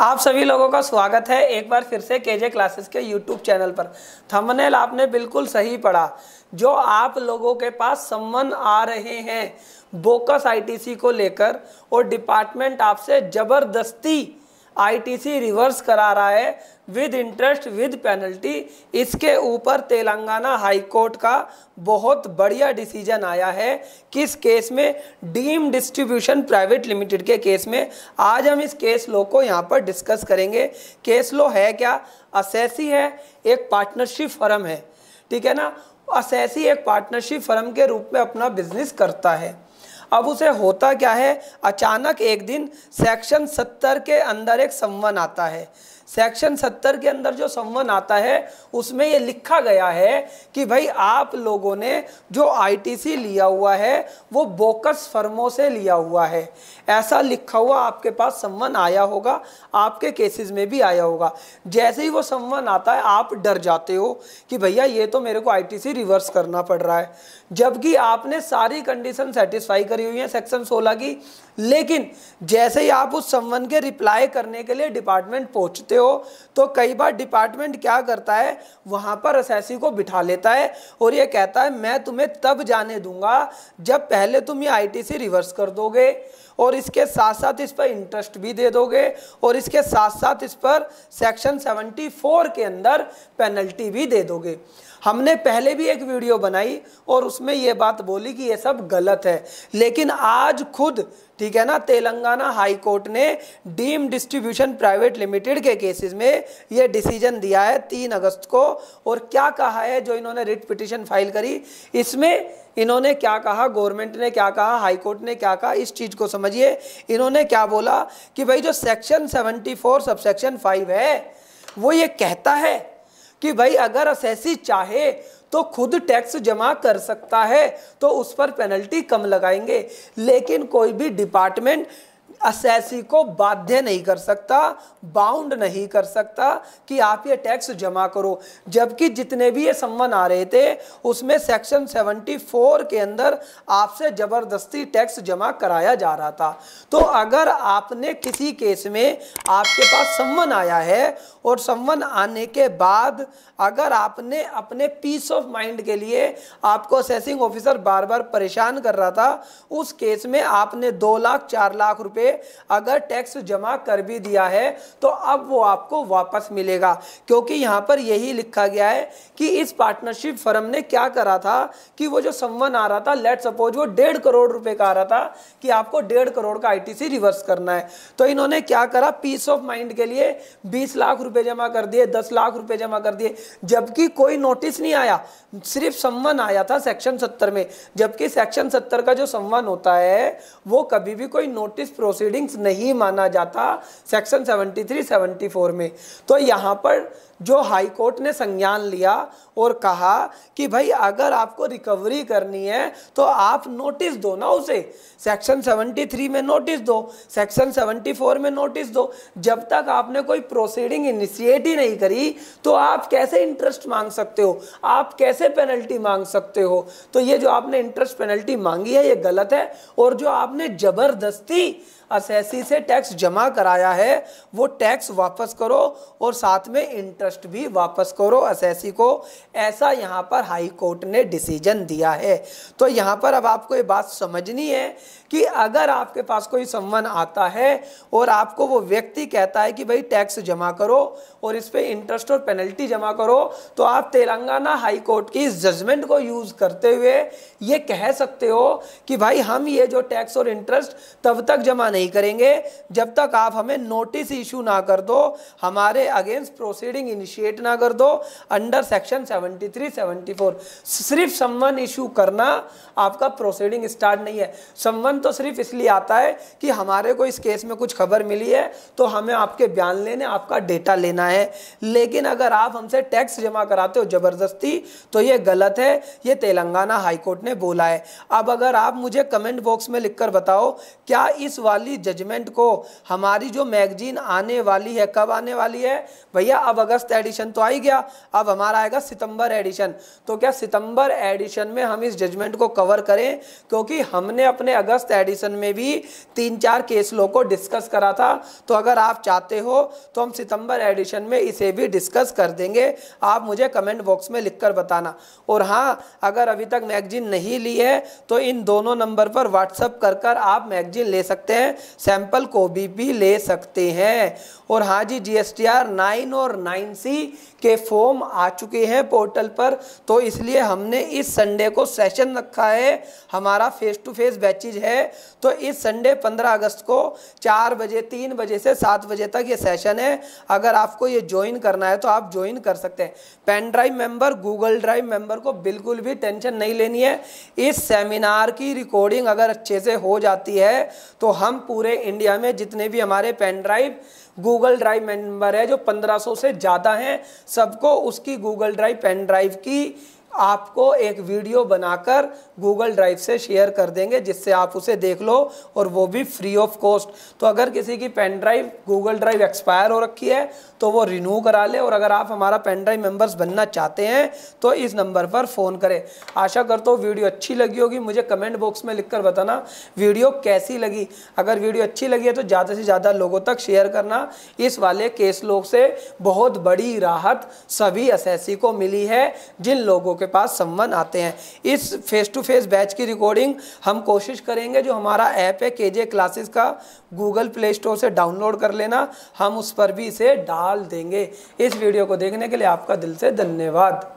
आप सभी लोगों का स्वागत है एक बार फिर से केजे क्लासेस के यूट्यूब चैनल पर थंबनेल आपने बिल्कुल सही पढ़ा जो आप लोगों के पास सम्मन आ रहे हैं बोकस आईटीसी को लेकर और डिपार्टमेंट आपसे ज़बरदस्ती आईटीसी रिवर्स करा रहा है विद इंटरेस्ट विद पेनल्टी इसके ऊपर तेलंगाना हाईकोर्ट का बहुत बढ़िया डिसीजन आया है किस केस में डीम डिस्ट्रीब्यूशन प्राइवेट लिमिटेड के केस में आज हम इस केस लो को यहाँ पर डिस्कस करेंगे केस लो है क्या असैसी है एक पार्टनरशिप फर्म है ठीक है ना असैसी एक पार्टनरशिप फर्म के रूप में अपना बिजनेस करता है अब उसे होता क्या है अचानक एक दिन सेक्शन सत्तर के अंदर एक संवन आता है सेक्शन सत्तर के अंदर जो संवन आता है उसमें ये लिखा गया है कि भाई आप लोगों ने जो आईटीसी लिया हुआ है वो बोकस फर्मों से लिया हुआ है ऐसा लिखा हुआ आपके पास संवन आया होगा आपके केसेस में भी आया होगा जैसे ही वो संवन आता है आप डर जाते हो कि भैया ये तो मेरे को आईटीसी रिवर्स करना पड़ रहा है जबकि आपने सारी कंडीशन सेटिस्फाई करी हुई है सेक्शन सोलह की लेकिन जैसे ही आप उस संवन के रिप्लाई करने के लिए डिपार्टमेंट पहुंचते से हो तो कई बार डिपार्टमेंट क्या करता है वहाँ पर एस को बिठा लेता है और ये कहता है मैं तुम्हें तब जाने दूंगा जब पहले तुम ये आई से रिवर्स कर दोगे और इसके साथ साथ इस पर इंटरेस्ट भी दे दोगे और इसके साथ साथ इस पर सेक्शन 74 के अंदर पेनल्टी भी दे दोगे हमने पहले भी एक वीडियो बनाई और उसमें ये बात बोली कि ये सब गलत है लेकिन आज खुद ठीक है ना तेलंगाना हाई कोर्ट ने डीम डिस्ट्रीब्यूशन प्राइवेट लिमिटेड के केसेस में ये डिसीजन दिया है तीन अगस्त को और क्या कहा है जो इन्होंने रिट पिटिशन फाइल करी इसमें इन्होंने क्या कहा गवर्नमेंट ने क्या कहा हाईकोर्ट ने क्या कहा इस चीज़ को समझिए इन्होंने क्या बोला कि भाई जो सेक्शन 74 सब सेक्शन फाइव है वो ये कहता है कि भाई अगर असैसी चाहे तो खुद टैक्स जमा कर सकता है तो उस पर पेनल्टी कम लगाएंगे लेकिन कोई भी डिपार्टमेंट असैसी को बाध्य नहीं कर सकता बाउंड नहीं कर सकता कि आप ये टैक्स जमा करो जबकि जितने भी ये सम्मन आ रहे थे उसमें सेक्शन 74 के अंदर आपसे ज़बरदस्ती टैक्स जमा कराया जा रहा था तो अगर आपने किसी केस में आपके पास सम्मन आया है और सम्मन आने के बाद अगर आपने अपने पीस ऑफ माइंड के लिए आपको असेसिंग ऑफिसर बार बार परेशान कर रहा था उस केस में आपने दो लाख चार लाख रुपये अगर टैक्स जमा कर भी दिया है तो अब वो आपको वापस मिलेगा क्योंकि यहाँ पर यही लिखा गया है कि इस पार्टनरशिप फर्म ने क्या करा था कि वो जो संवन आ रहा था लेट सपोज वो डेढ़ करोड़ रुपए का आ रहा था कि आपको डेढ़ करोड़ का आईटीसी रिवर्स करना है तो इन्होंने क्या करा पीस ऑफ माइंड के लिए बीस लाख रुपए जमा कर दिए दस लाख रुपए जमा कर दिए जबकि कोई नोटिस नहीं आया सिर्फ संवन आया था सेक्शन सत्तर में जबकि सेक्शन सत्तर का जो संवन होता है वो कभी भी कोई नोटिस प्रोसेस प्रोसीडिंग्स नहीं माना जाता सेक्शन 73 74 में तो यहाँ पर जो हाई कोर्ट ने संज्ञान लिया और कहा कि भाई अगर आपको रिकवरी करनी है तो आप नोटिस दो ना उसे सेक्शन 73 में नोटिस दो सेक्शन 74 में नोटिस दो जब तक आपने कोई प्रोसीडिंग इनिशिएट ही नहीं करी तो आप कैसे इंटरेस्ट मांग सकते हो आप कैसे पेनल्टी मांग सकते हो तो ये जो आपने इंटरेस्ट पेनल्टी मांगी है ये गलत है और जो आपने ज़बरदस्ती असेसी से टैक्स जमा कराया है वो टैक्स वापस करो और साथ में इंटरेस्ट भी वापस करो असेसी को ऐसा यहाँ पर हाई कोर्ट ने डिसीजन दिया है तो यहाँ पर अब आपको ये बात समझनी है कि अगर आपके पास कोई सम्मान आता है और आपको वो व्यक्ति कहता है कि भाई टैक्स जमा करो और इस पर इंटरेस्ट और पेनल्टी जमा करो तो आप तेलंगाना हाई कोर्ट की जजमेंट को यूज़ करते हुए ये कह सकते हो कि भाई हम ये जो टैक्स और इंटरेस्ट तब तक जमा नहीं करेंगे जब तक आप हमें नोटिस इशू ना कर दो हमारे अगेंस्ट प्रोसीडिंग इनिशिएट ना कर दो अंडर सेक्शन 73 74 सिर्फ सम्मन इशू करना आपका प्रोसीडिंग स्टार्ट नहीं है सम्मन तो सिर्फ इसलिए आता है कि हमारे को इस केस में कुछ खबर मिली है तो हमें आपके बयान लेने आपका डेटा लेना है है लेकिन अगर आप हमसे टैक्स जमा कराते हो ज़बरदस्ती तो ये गलत है ये तेलंगाना हाईकोर्ट ने बोला है अब अगर आप मुझे कमेंट बॉक्स में लिखकर बताओ क्या इस वाली जजमेंट को हमारी जो मैगजीन आने वाली है कब आने वाली है भैया अब अगस्त एडिशन तो आ ही गया अब हमारा आएगा सितंबर एडिशन तो क्या सितंबर एडिशन में हम इस जजमेंट को कवर करें क्योंकि हमने अपने अगस्त एडिशन में भी तीन चार केस लो को डिस्कस करा था तो अगर आप चाहते हो तो हम सितंबर एडिशन में इसे भी डिस्कस कर देंगे आप मुझे कमेंट बॉक्स में लिखकर बताना और हाँ अगर अभी तक मैगजीन नहीं ली है तो इन दोनों नंबर पर व्हाट्सअप कर कर आप मैगजीन ले सकते हैं सैंपल कॉपी भी ले सकते हैं और हाँ जी जी एस और नाइन के फॉर्म आ चुके हैं पोर्टल पर तो इसलिए हमने इस संडे को सेशन रखा है हमारा फेस टू फेस बैचेज है तो इस संडे पंद्रह अगस्त को चार बजे तीन बजे से सात बजे तक ये सेशन है अगर आपको ये ज्वाइन करना है तो आप ज्वाइन कर सकते हैं pen drive member Google drive member को बिल्कुल भी टेंशन नहीं लेनी है इस सेमिनार की रिकॉर्डिंग अगर अच्छे से हो जाती है तो हम पूरे इंडिया में जितने भी हमारे pen drive Google drive member है जो 1500 से ज़्यादा हैं सबको उसकी गूगल ड्राइव पेन ड्राइव की आपको एक वीडियो बनाकर गूगल ड्राइव से शेयर कर देंगे जिससे आप उसे देख लो और वो भी फ्री ऑफ कॉस्ट तो अगर किसी की pen drive Google drive expire हो रखी है तो वो रिन्यू करा ले और अगर आप हमारा पेन ड्राइव मेम्बर्स बनना चाहते हैं तो इस नंबर पर फ़ोन करें आशा करता हूँ वीडियो अच्छी लगी होगी मुझे कमेंट बॉक्स में लिख बताना वीडियो कैसी लगी अगर वीडियो अच्छी लगी है तो ज़्यादा से ज़्यादा लोगों तक शेयर करना इस वाले केस लोग से बहुत बड़ी राहत सभी एस को मिली है जिन लोगों के आपके पास सम्मन आते हैं इस फेस टू फेस बैच की रिकॉर्डिंग हम कोशिश करेंगे जो हमारा ऐप है के क्लासेस का गूगल प्ले स्टोर से डाउनलोड कर लेना हम उस पर भी इसे डाल देंगे इस वीडियो को देखने के लिए आपका दिल से धन्यवाद